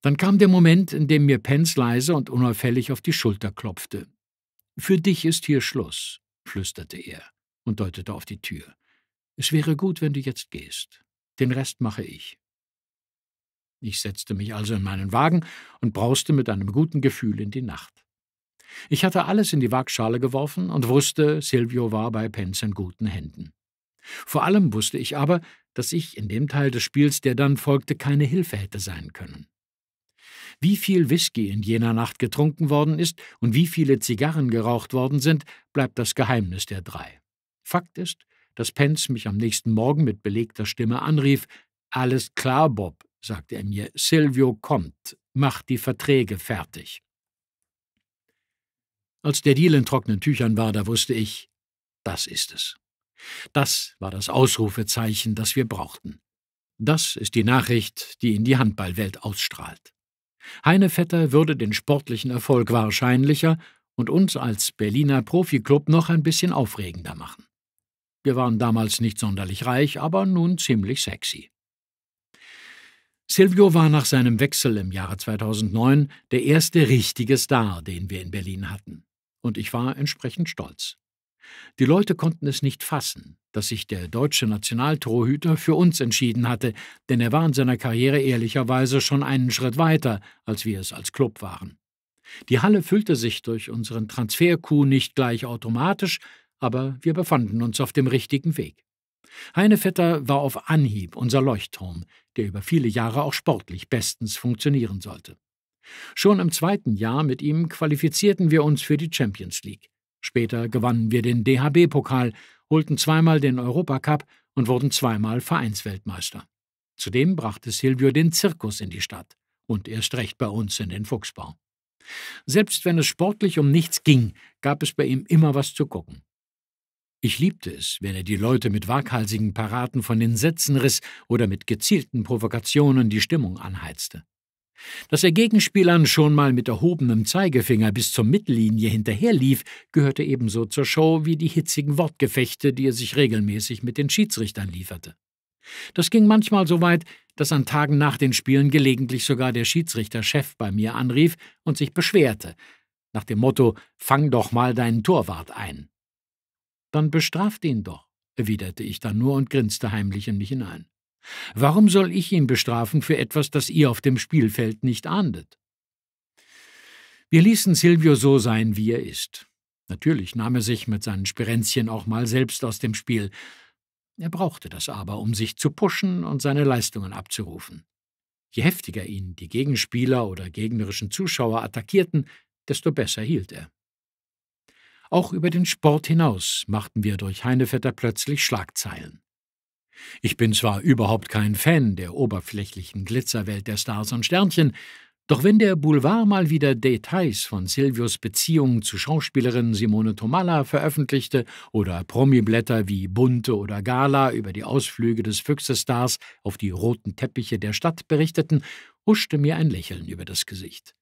Dann kam der Moment, in dem mir Pence leise und unauffällig auf die Schulter klopfte. Für dich ist hier Schluss, flüsterte er und deutete auf die Tür. Es wäre gut, wenn du jetzt gehst. Den Rest mache ich. Ich setzte mich also in meinen Wagen und brauste mit einem guten Gefühl in die Nacht. Ich hatte alles in die Waagschale geworfen und wusste, Silvio war bei Pence in guten Händen. Vor allem wusste ich aber, dass ich in dem Teil des Spiels, der dann folgte, keine Hilfe hätte sein können wie viel Whisky in jener Nacht getrunken worden ist und wie viele Zigarren geraucht worden sind, bleibt das Geheimnis der drei. Fakt ist, dass Pence mich am nächsten Morgen mit belegter Stimme anrief. Alles klar, Bob, sagte er mir, Silvio kommt, macht die Verträge fertig. Als der Deal in trockenen Tüchern war, da wusste ich, das ist es. Das war das Ausrufezeichen, das wir brauchten. Das ist die Nachricht, die in die Handballwelt ausstrahlt. Heine Vetter würde den sportlichen Erfolg wahrscheinlicher und uns als Berliner Profiklub noch ein bisschen aufregender machen. Wir waren damals nicht sonderlich reich, aber nun ziemlich sexy. Silvio war nach seinem Wechsel im Jahre 2009 der erste richtige Star, den wir in Berlin hatten. Und ich war entsprechend stolz. Die Leute konnten es nicht fassen, dass sich der deutsche Nationaltorhüter für uns entschieden hatte, denn er war in seiner Karriere ehrlicherweise schon einen Schritt weiter, als wir es als Club waren. Die Halle füllte sich durch unseren Transfer-Coup nicht gleich automatisch, aber wir befanden uns auf dem richtigen Weg. Heinevetter war auf Anhieb unser Leuchtturm, der über viele Jahre auch sportlich bestens funktionieren sollte. Schon im zweiten Jahr mit ihm qualifizierten wir uns für die Champions League. Später gewannen wir den DHB-Pokal, holten zweimal den Europacup und wurden zweimal Vereinsweltmeister. Zudem brachte Silvio den Zirkus in die Stadt und erst recht bei uns in den Fuchsbau. Selbst wenn es sportlich um nichts ging, gab es bei ihm immer was zu gucken. Ich liebte es, wenn er die Leute mit waghalsigen Paraden von den Sätzen riss oder mit gezielten Provokationen die Stimmung anheizte. Dass er Gegenspielern schon mal mit erhobenem Zeigefinger bis zur Mittellinie hinterherlief, gehörte ebenso zur Show wie die hitzigen Wortgefechte, die er sich regelmäßig mit den Schiedsrichtern lieferte. Das ging manchmal so weit, dass an Tagen nach den Spielen gelegentlich sogar der Schiedsrichterchef bei mir anrief und sich beschwerte, nach dem Motto Fang doch mal deinen Torwart ein. Dann bestraft ihn doch, erwiderte ich dann nur und grinste heimlich in mich hinein. Warum soll ich ihn bestrafen für etwas, das ihr auf dem Spielfeld nicht ahndet? Wir ließen Silvio so sein, wie er ist. Natürlich nahm er sich mit seinen Sperenzchen auch mal selbst aus dem Spiel. Er brauchte das aber, um sich zu pushen und seine Leistungen abzurufen. Je heftiger ihn die Gegenspieler oder gegnerischen Zuschauer attackierten, desto besser hielt er. Auch über den Sport hinaus machten wir durch Heinevetter plötzlich Schlagzeilen. Ich bin zwar überhaupt kein Fan der oberflächlichen Glitzerwelt der Stars und Sternchen, doch wenn der Boulevard mal wieder Details von Silvios Beziehungen zu Schauspielerin Simone Tomalla veröffentlichte oder Promiblätter wie Bunte oder Gala über die Ausflüge des Füchsestars auf die roten Teppiche der Stadt berichteten, huschte mir ein Lächeln über das Gesicht.